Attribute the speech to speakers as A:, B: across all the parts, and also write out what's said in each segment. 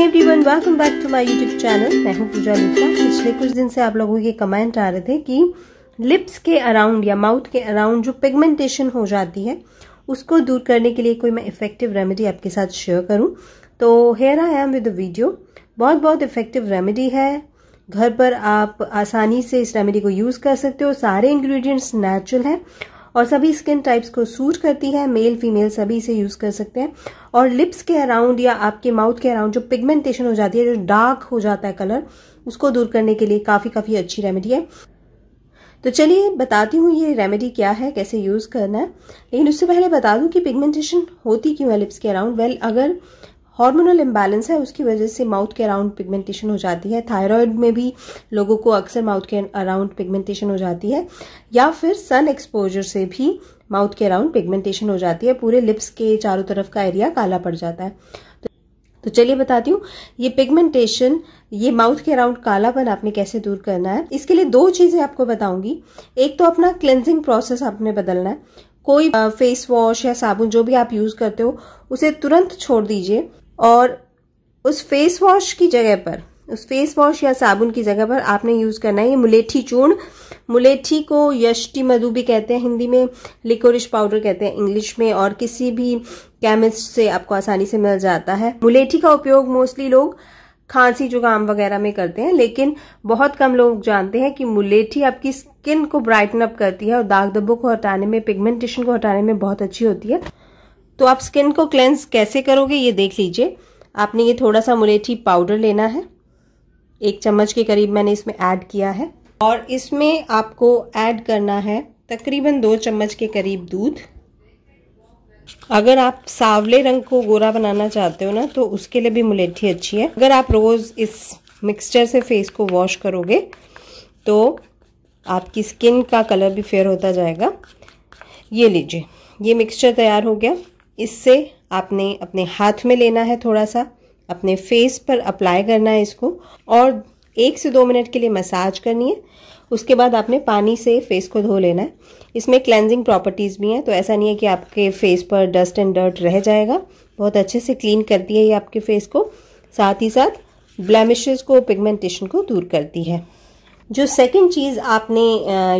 A: everyone welcome back to my YouTube channel मैं हूं पूजा लुथरा पिछले कुछ दिन से आप लोगों के कमेंट आ रहे थे कि लिप्स के अराउंड या माउथ के अराउंड जो पिगमेंटेशन हो जाती है उसको दूर करने के लिए कोई मैं इफेक्टिव रेमेडी आपके साथ शेयर करूं तो here I am with video बहुत बहुत इफेक्टिव रेमेडी है घर पर आप आसानी से इस रेमेडी को यूज़ कर सकते हो सारे इंग्रेडिएंट्स नेचुरल हैं और सभी स्किन टाइप्स को सूट करती है मेल फीमेल सभी इसे यूज कर सकते हैं और लिप्स के अराउंड या आपके माउथ के अराउंड जो पिगमेंटेशन हो जाती है जो डार्क हो जाता है कलर उसको दूर करने के लिए काफी काफी अच्छी रेमेडी है तो चलिए बताती हूँ ये रेमेडी क्या है कैसे यूज करना है लेकिन उससे पहले बता दूं कि पिगमेंटेशन होती क्यों है लिप्स के अराउंड वेल अगर हार्मोनल इम्बैलेंस है उसकी वजह से माउथ के अराउंड पिगमेंटेशन हो जाती है थायराइड में भी लोगों को अक्सर माउथ के अराउंड पिगमेंटेशन हो जाती है या फिर सन एक्सपोजर से भी माउथ के अराउंड पिगमेंटेशन हो जाती है पूरे लिप्स के चारों तरफ का एरिया काला पड़ जाता है तो तो चलिए बताती हूँ ये पिगमेंटेशन ये माउथ के अराउंड कालापन आपने कैसे दूर करना है इसके लिए दो चीज़ें आपको बताऊंगी एक तो अपना क्लेंजिंग प्रोसेस आपने बदलना है कोई फेस वॉश या साबुन जो भी आप यूज़ करते हो उसे तुरंत छोड़ दीजिए और उस फेस वॉश की जगह पर उस फेस वॉश या साबुन की जगह पर आपने यूज करना है ये मुलेठी चूर्ण मुलेठी को यष्टि मधु भी कहते हैं हिंदी में लिकोरिश पाउडर कहते हैं इंग्लिश में और किसी भी केमिस्ट से आपको आसानी से मिल जाता है मुलेठी का उपयोग मोस्टली लोग खांसी जुकाम वगैरह में करते हैं लेकिन बहुत कम लोग जानते हैं कि मुलेठी आपकी स्किन को ब्राइटन अप करती है और दाग धब्बों को हटाने में पिगमेंटेशन को हटाने में बहुत अच्छी होती है तो आप स्किन को क्लेंस कैसे करोगे ये देख लीजिए आपने ये थोड़ा सा मुलेठी पाउडर लेना है एक चम्मच के करीब मैंने इसमें ऐड किया है और इसमें आपको ऐड करना है तकरीबन दो चम्मच के करीब दूध अगर आप सावले रंग को गोरा बनाना चाहते हो ना तो उसके लिए भी मुलेठी अच्छी है अगर आप रोज़ इस मिक्सचर से फेस को वॉश करोगे तो आपकी स्किन का कलर भी फेयर होता जाएगा ये लीजिए ये मिक्सचर तैयार हो गया इससे आपने अपने हाथ में लेना है थोड़ा सा अपने फेस पर अप्लाई करना है इसको और एक से दो मिनट के लिए मसाज करनी है उसके बाद आपने पानी से फेस को धो लेना है इसमें क्लेंजिंग प्रॉपर्टीज़ भी हैं तो ऐसा नहीं है कि आपके फेस पर डस्ट एंड डर्ट रह जाएगा बहुत अच्छे से क्लीन करती है ये आपके फेस को साथ ही साथ ब्लैमिशेज को पिगमेंटेशन को दूर करती है जो सेकंड चीज़ आपने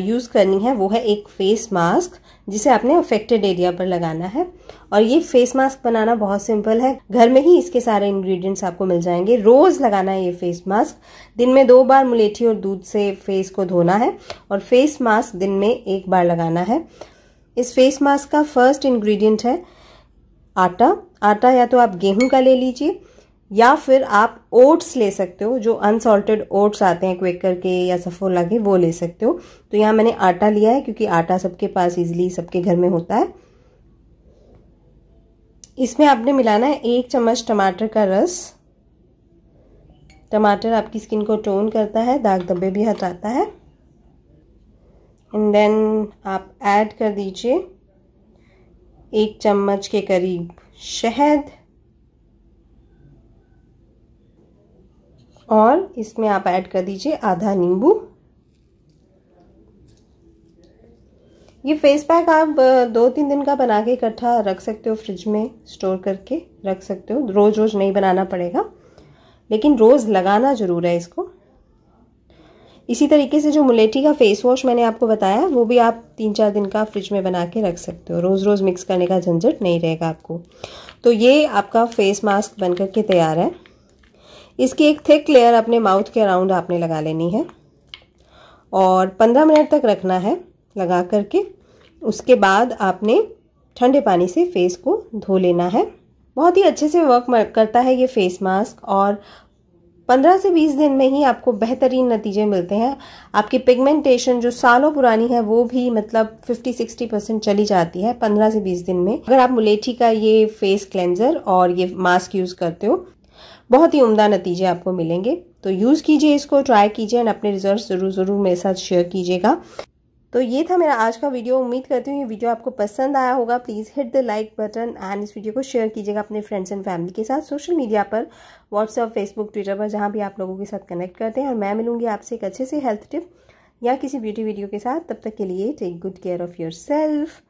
A: यूज़ करनी है वो है एक फेस मास्क जिसे आपने अफेक्टेड एरिया पर लगाना है और ये फेस मास्क बनाना बहुत सिंपल है घर में ही इसके सारे इंग्रेडिएंट्स आपको मिल जाएंगे रोज़ लगाना है ये फेस मास्क दिन में दो बार मुलेठी और दूध से फेस को धोना है और फेस मास्क दिन में एक बार लगाना है इस फेस मास्क का फर्स्ट इन्ग्रीडियंट है आटा आटा या तो आप गेहूँ का ले लीजिए या फिर आप ओट्स ले सकते हो जो अनसॉल्टेड ओट्स आते हैं क्वेकर के या सफोला के वो ले सकते हो तो यहाँ मैंने आटा लिया है क्योंकि आटा सबके पास इजिली सबके घर में होता है इसमें आपने मिलाना है एक चम्मच टमाटर का रस टमाटर आपकी स्किन को टोन करता है दाग धब्बे भी हटाता है एंड देन आप ऐड कर दीजिए एक चम्मच के करीब शहद और इसमें आप ऐड कर दीजिए आधा नींबू ये फेस पैक आप दो तीन दिन का बना के इकट्ठा रख सकते हो फ्रिज में स्टोर करके रख सकते हो रोज़ रोज़ नहीं बनाना पड़ेगा लेकिन रोज़ लगाना ज़रूर है इसको इसी तरीके से जो मुलेठी का फेस वॉश मैंने आपको बताया वो भी आप तीन चार दिन का फ्रिज में बना के रख सकते हो रोज़ रोज़ मिक्स करने का झंझट नहीं रहेगा आपको तो ये आपका फेस मास्क बन करके तैयार है इसकी एक थिक लेयर अपने माउथ के अराउंड आपने लगा लेनी है और पंद्रह मिनट तक रखना है लगा करके उसके बाद आपने ठंडे पानी से फेस को धो लेना है बहुत ही अच्छे से वर्क करता है ये फेस मास्क और 15 से 20 दिन में ही आपको बेहतरीन नतीजे मिलते हैं आपकी पिगमेंटेशन जो सालों पुरानी है वो भी मतलब 50-60 परसेंट चली जाती है 15 से 20 दिन में अगर आप मुलेठी का ये फेस क्लेंजर और ये मास्क यूज़ करते हो बहुत ही उम्दा नतीजे आपको मिलेंगे तो यूज़ कीजिए इसको ट्राई कीजिए एंड अपने रिजल्ट ज़रूर ज़रूर मेरे साथ शेयर कीजिएगा तो ये था मेरा आज का वीडियो उम्मीद करती हूँ ये वीडियो आपको पसंद आया होगा please hit the like button and इस वीडियो को शेयर कीजिएगा अपने फ्रेंड्स एंड फैमिली के साथ सोशल मीडिया पर व्हाट्सअप फेसबुक ट्विटर पर जहाँ भी आप लोगों के साथ कनेक्ट करते हैं और मैं मिलूंगी आपसे एक अच्छे से हेल्थ टिप या किसी ब्यूटी वीडियो के साथ तब तक के लिए take good care of your self